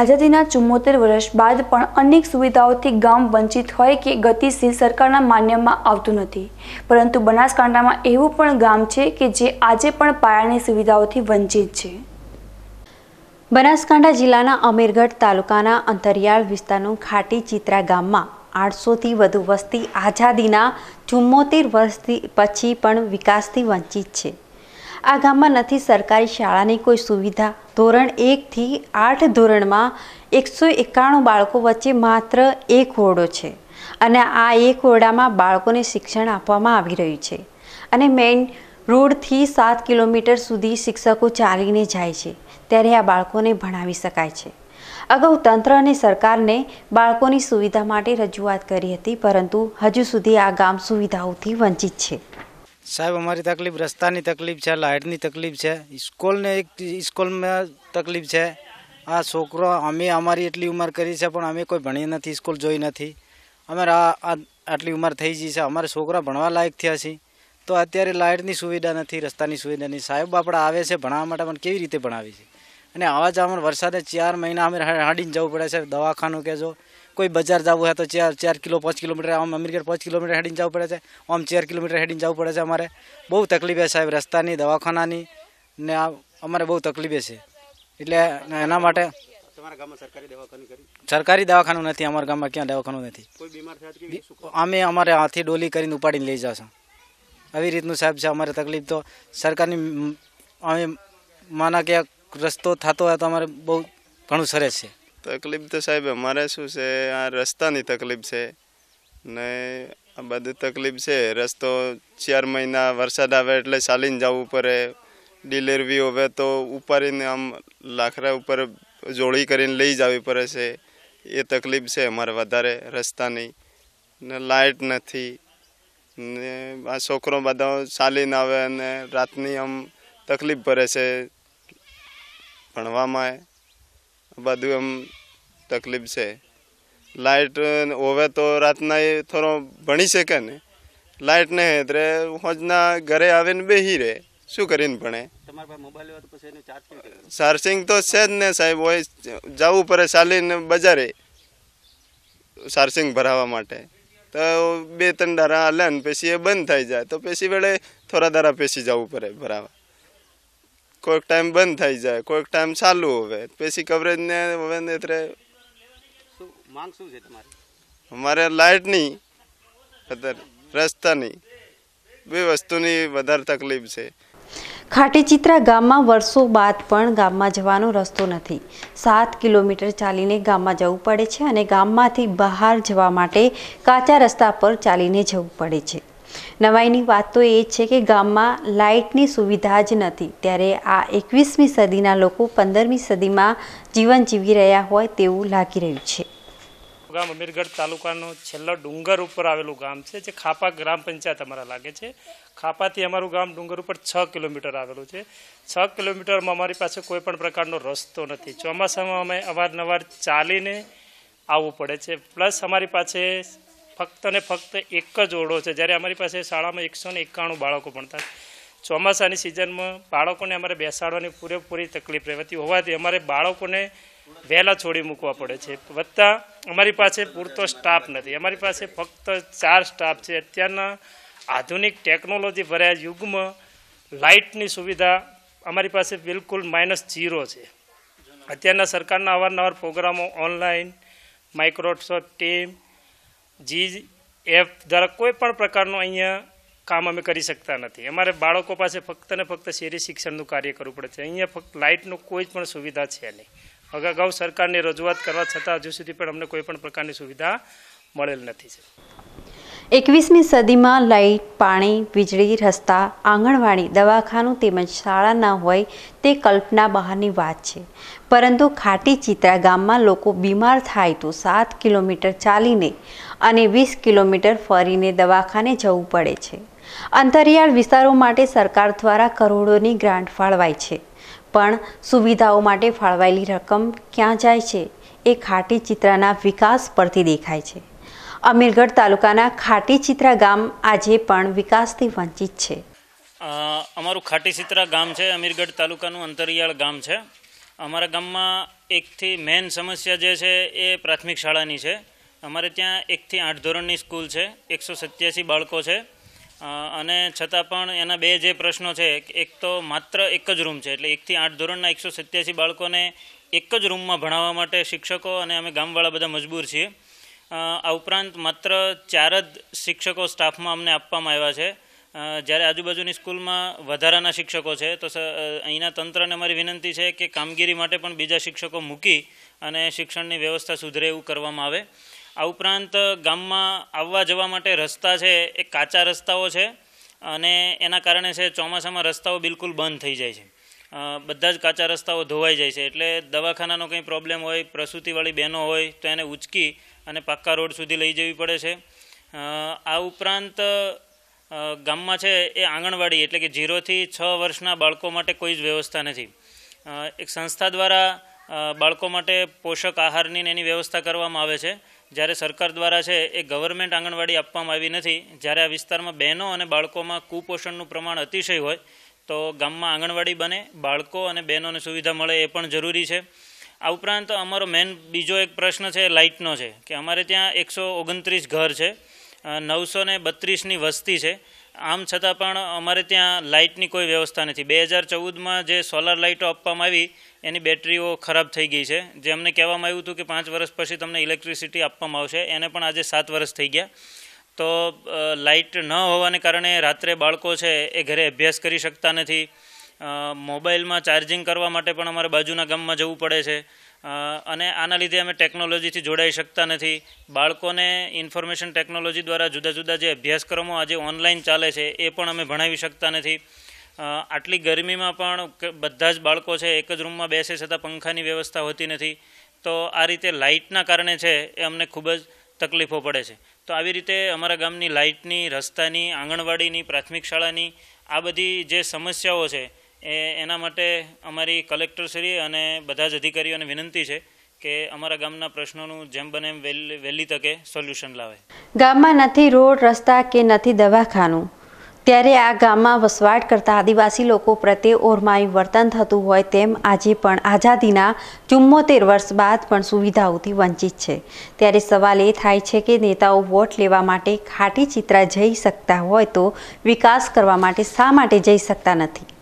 આઝાદીના ચુમ્મોતેર વર્ષ બાદ પણ અનેક સુવિધાઓથી ગામ વંચિત હોય કે ગતિશીલ સરકારના માન્યમાં આવતું નથી પરંતુ બનાસકાંઠામાં એવું પણ ગામ છે કે જે આજે પણ પાયાની સુવિધાઓથી વંચિત છે બનાસકાંઠા જિલ્લાના અમીરગઢ તાલુકાના અંતરિયાળ વિસ્તારનું ખાટી ચિત્રા ગામમાં આઠસોથી વધુ વસ્તી આઝાદીના ચુમ્મોતેર વર્ષથી પછી પણ વિકાસથી વંચિત છે આ ગામમાં નથી સરકારી શાળાની કોઈ સુવિધા ધોરણ એકથી આઠ ધોરણમાં એકસો એકાણું બાળકો વચ્ચે માત્ર એક ઓરડો છે અને આ એક ઓરડામાં બાળકોને શિક્ષણ આપવામાં આવી રહ્યું છે અને મેઇન રોડથી સાત કિલોમીટર સુધી શિક્ષકો ચાલીને જાય છે ત્યારે આ બાળકોને ભણાવી શકાય છે અગાઉ તંત્ર અને સરકારને બાળકોની સુવિધા માટે રજૂઆત કરી હતી પરંતુ હજુ સુધી આ ગામ સુવિધાઓથી વંચિત છે સાહેબ અમારી તકલીફ રસ્તાની તકલીફ છે લાઇટની તકલીફ છે સ્કૂલને એક સ્કૂલમાં તકલીફ છે આ છોકરો અમે અમારી એટલી ઉંમર કરી છે પણ અમે કોઈ ભણી નથી સ્કૂલ જોઈ નથી અમારે આ આટલી ઉંમર થઈ ગઈ છે અમારે છોકરા ભણવા લાયક થયા છે તો અત્યારે લાઇટની સુવિધા નથી રસ્તાની સુવિધા નથી સાહેબ આપણે આવે છે ભણાવવા માટે પણ કેવી રીતે ભણાવી છે અને આવા જ અમારે વરસાદે ચાર મહિના અમે હાડીને જવું પડે છે દવાખાનું કહેજો કોઈ બજાર જવું હોય તો ચાર ચાર કિલો પાંચ કિલોમીટર આમ અમીરગઢ પાંચ કિલોમીટર હેડીને જવું પડે છે આમ ચાર કિલોમીટર હેડીને જવું પડે છે અમારે બહુ તકલીફ છે સાહેબ રસ્તાની દવાખાનાની ને આ અમારે બહુ તકલીફ છે એટલે એના માટે સરકારી દવાખાનું નથી અમારા ગામમાં ક્યાં દવાખાનું નથી અમે અમારે હાથી ડોલી કરીને ઉપાડીને લઈ જશું આવી રીતનું સાહેબ છે અમારે તકલીફ તો સરકારની અમે માના કે રસ્તો થતો હોય તો અમારે બહુ ઘણું સરસ છે તકલીફ તો સાહેબ અમારે શું છે આ રસ્તાની તકલીફ છે ને આ બધી તકલીફ છે રસ્તો ચાર મહિના વરસાદ આવે એટલે ચાલીને જવું પડે ડિલિવરી હવે તો ઉપાડીને આમ લાખરા ઉપર જોડી કરીને લઈ જવી પડે છે એ તકલીફ છે અમારે વધારે રસ્તાની ને લાઇટ નથી ને આ છોકરો બધા ચાલીને આવે અને રાતની આમ તકલીફ પડે છે ભણવામાં બધું એમ તકલીફ છે લાઇટ હોવે તો રાતના એ થોડો ભણી શકે ને લાઇટ નહીં એટલે હોજના ઘરે આવીને બેસી રહે શું કરીને ભણે ચાર્જિંગ તો છે જ ને સાહેબ હોય જવું પડે ચાલીને બજારે ચાર્જિંગ ભરાવવા માટે તો બે ત્રણ દારા હાલે ને પછી એ બંધ થઈ જાય તો પછી વેળે થોડા દારા પેસી જવું પડે ભરાવા કોઈક ટાઈમ બંધ થઈ જાય કોઈક ટાઈમ ચાલુ હવે પછી કવરેજને હવે નેત્રે શું માંગ શું છે તમારી અમારે લાઇટ અત્યારે રસ્તાની બે વસ્તુની વધારે તકલીફ છે ખાટીચિત્રા ગામમાં વર્ષો બાદ પણ ગામમાં જવાનો રસ્તો નથી સાત કિલોમીટર ચાલીને ગામમાં જવું પડે છે અને ગામમાંથી બહાર જવા માટે કાચા રસ્તા પર ચાલીને જવું પડે છે નવાઈની વાત તો એ છે કે ગામમાં લાઇટની સુવિધા જ નથી ત્યારે આ એકવીસમી સદીના લોકો પંદરમી સદીમાં જીવન જીવી રહ્યા હોય તેવું લાગી રહ્યું છે ગામ અમીરગઢ તાલુકાનો છેલ્લો ડુંગર ઉપર આવેલું ગામ છે જે ખાપા ગ્રામ પંચાયત અમારા લાગે છે ખાપાથી અમારું ગામ ડુંગર ઉપર છ કિલોમીટર આવેલું છે છ કિલોમીટરમાં અમારી પાસે કોઈ પણ પ્રકારનો રસ્તો નથી ચોમાસામાં અમે અવારનવાર ચાલીને આવવું પડે છે પ્લસ અમારી પાસે ફક્ત ને ફક્ત એક જ ઓરડો છે જ્યારે અમારી પાસે શાળામાં એકસો ને એકાણું બાળકો ભણતા ચોમાસાની સિઝનમાં બાળકોને અમારે બેસાડવાની પૂરેપૂરી તકલીફ રહેતી હોવાથી અમારે બાળકોને વહેલા છોડી મૂકવા પડે છે વત્તા અમારી પાસે પૂરતો સ્ટાફ નથી અમારી પાસે ફક્ત ચાર સ્ટાફ છે અત્યારના આધુનિક ટેકનોલોજી ભર્યા યુગમાં લાઇટની સુવિધા અમારી પાસે બિલકુલ માઇનસ ઝીરો છે અત્યારના સરકારના અવારનવાર પ્રોગ્રામો ઓનલાઈન માઇક્રોસોફ્ટ ટીમ જી એપ દ્વારા કોઈ પણ પ્રકારનું અહીંયા કામ અમે કરી શકતા નથી અમારે બાળકો પાસે ફક્ત ને ફક્ત શહેરી શિક્ષણનું કાર્ય કરવું પડે છે અહીંયા ફક્ત લાઇટનું કોઈ પણ સુવિધા છે નહીં અગાઉ સરકારની રજૂઆત કરવા છતાં હજુ સુધી પણ અમને કોઈ પણ પ્રકારની સુવિધા મળેલ નથી છે એકવીસમી સદીમાં લાઇટ પાણી વીજળી રસ્તા આંગણવાડી દવાખાનું તેમજ શાળા ન હોય તે કલ્પના બહારની વાત છે પરંતુ ખાટી ચિત્રા ગામમાં લોકો બીમાર થાય તો સાત કિલોમીટર ચાલીને અને વીસ કિલોમીટર ફરીને દવાખાને જવું પડે છે અંતરિયાળ વિસ્તારો માટે સરકાર દ્વારા કરોડોની ગ્રાન્ટ ફાળવાય છે પણ સુવિધાઓ માટે ફાળવાયેલી રકમ ક્યાં જાય છે એ ખાટી ચિત્રાના વિકાસ પરથી દેખાય છે અમીરગઢ તાલુકાના ખાટી ચિત્રા ગામ આજે પણ વિકાસથી વંચિત છે અમારું ખાટી ચિત્રા ગામ છે અમીરગઢ તાલુકાનું અંતરિયાળ ગામ છે અમારા ગામમાં એકથી મેઇન સમસ્યા જે છે એ પ્રાથમિક શાળાની છે અમારે ત્યાં એકથી આઠ ધોરણની સ્કૂલ છે એકસો સત્યાસી બાળકો છે અને છતાં પણ એના બે જે પ્રશ્નો છે એક તો માત્ર એક જ રૂમ છે એટલે એકથી આઠ ધોરણના એકસો સત્યાસી બાળકોને એક જ રૂમમાં ભણાવવા માટે શિક્ષકો અને અમે ગામવાળા બધા મજબૂર છીએ આ ઉપરાંત માત્ર ચાર જ શિક્ષકો સ્ટાફમાં અમને આપવામાં આવ્યા છે જ્યારે આજુબાજુની સ્કૂલમાં વધારાના શિક્ષકો છે તો અહીંના તંત્રને અમારી વિનંતી છે કે કામગીરી માટે પણ બીજા શિક્ષકો મૂકી અને શિક્ષણની વ્યવસ્થા સુધરે એવું કરવામાં આવે આ ઉપરાંત ગામમાં આવવા જવા માટે રસ્તા છે એ કાચા રસ્તાઓ છે અને એના કારણે છે ચોમાસામાં રસ્તાઓ બિલકુલ બંધ થઈ જાય છે બધા જ કાચા રસ્તાઓ ધોવાઈ જાય છે એટલે દવાખાનાનો કંઈ પ્રોબ્લેમ હોય પ્રસૂતિવાળી બહેનો હોય તો એને ઉચકી અને પાક્કા રોડ સુધી લઈ જવી પડે છે આ ઉપરાંત ગામમાં છે એ આંગણવાડી એટલે કે ઝીરોથી છ વર્ષના બાળકો માટે કોઈ જ વ્યવસ્થા નથી એક સંસ્થા દ્વારા બાળકો માટે પોષક આહારની એની વ્યવસ્થા કરવામાં આવે છે જ્યારે સરકાર દ્વારા છે એ ગવર્મેન્ટ આંગણવાડી આપવામાં આવી નથી જ્યારે આ વિસ્તારમાં બહેનો અને બાળકોમાં કુપોષણનું પ્રમાણ અતિશય હોય તો ગામમાં આંગણવાડી બને બાળકો અને બહેનોને સુવિધા મળે એ પણ જરૂરી છે આ ઉપરાંત અમારો મેન બીજો એક પ્રશ્ન છે લાઇટનો છે કે અમારે ત્યાં એકસો ઓગણત્રીસ ઘર છે નવસો ને બત્રીસની વસ્તી છે આમ છતાં પણ અમારે ત્યાં લાઇટની કોઈ વ્યવસ્થા નથી બે હજાર ચૌદમાં જે સોલાર લાઇટો આપવામાં આવી એની બેટરીઓ ખરાબ થઈ ગઈ છે જે અમને કહેવામાં આવ્યું હતું કે પાંચ વર્ષ પછી તમને ઇલેક્ટ્રિસિટી આપવામાં આવશે એને પણ આજે સાત વર્ષ થઈ ગયા તો લાઇટ ન હોવાને કારણે રાત્રે બાળકો છે એ ઘરે અભ્યાસ કરી શકતા નથી મોબાઈલમાં ચાર્જિંગ કરવા માટે પણ અમારે બાજુના ગામમાં જવું પડે છે અને આના લીધે અમે ટેકનોલોજીથી જોડાઈ શકતા નથી બાળકોને ઇન્ફોર્મેશન ટેકનોલોજી દ્વારા જુદા જુદા જે અભ્યાસક્રમો આજે ઓનલાઈન ચાલે છે એ પણ અમે ભણાવી શકતા નથી આટલી ગરમીમાં પણ બધા જ બાળકો છે એક જ રૂમમાં બેસે છતાં પંખાની વ્યવસ્થા હોતી નથી તો આ રીતે લાઇટના કારણે છે એ અમને ખૂબ જ તકલીફો પડે છે તો આવી રીતે અમારા ગામની લાઇટની રસ્તાની આંગણવાડીની પ્રાથમિક શાળાની આ બધી જે સમસ્યાઓ છે એ એના માટે અમારી કલેક્ટરશ્રી અને બધા જ અધિકારીઓને વિનંતી છે કે અમારા ગામના પ્રશ્નોનું જેમ બને એમ વહેલી તકે સોલ્યુશન લાવે ગામમાં નથી રોડ રસ્તા કે નથી દવાખાનું ત્યારે આ ગામમાં વસવાટ કરતા આદિવાસી લોકો પ્રત્યે ઓરમાયું વર્તન થતું હોય તેમ આજે પણ આઝાદીના ચુમ્મોતેર વર્ષ બાદ પણ સુવિધાઓથી વંચિત છે ત્યારે સવાલ એ થાય છે કે નેતાઓ વોટ લેવા માટે ખાટી ચિત્રા જઈ શકતા હોય તો વિકાસ કરવા માટે શા માટે જઈ શકતા નથી